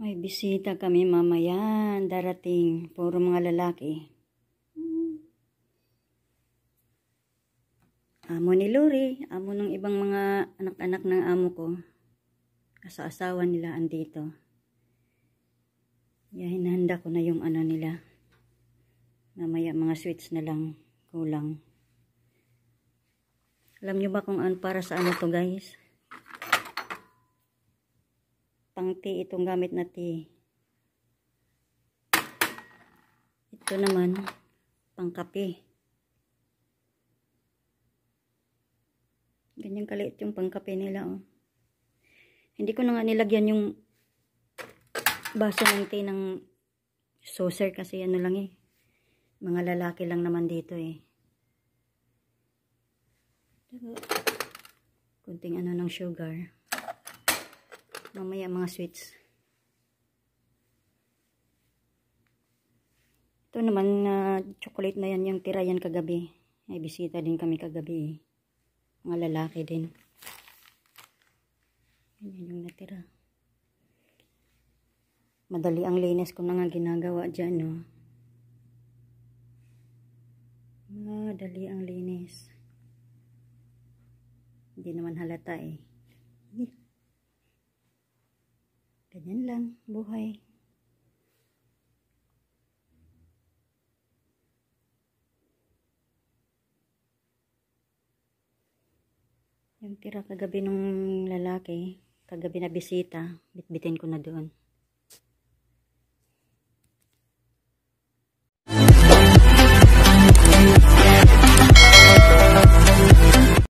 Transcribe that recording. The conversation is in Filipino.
May bisita kami mamaya. Darating. Puro mga lalaki. Amo ni Lori. Amo ng ibang mga anak-anak ng amo ko. Sa asawa nila andito. Yeah, hinahanda ko na yung ano nila. Mamaya mga sweets na lang. Kulang. Alam nyo ba kung ano para sa ano to guys? pang tea itong gamit na tea. Ito naman, pang kape. Ganyan kaliit yung pang kape nila. Oh. Hindi ko na nga nilagyan yung baso ng tea ng saucer kasi ano lang eh. Mga lalaki lang naman dito eh. Kunting ano ng sugar mamaya mga sweets ito naman na uh, chocolate na yan yung tira yan kagabi ay bisita din kami kagabi mga lalaki din yan yung natira madali ang linis ko na nga ginagawa dyan no madali ang linis hindi naman halata eh yeah. Ganyan lang, buhay. Yung tira kagabi nung lalaki, kagabi na bisita, bitbitin ko na doon.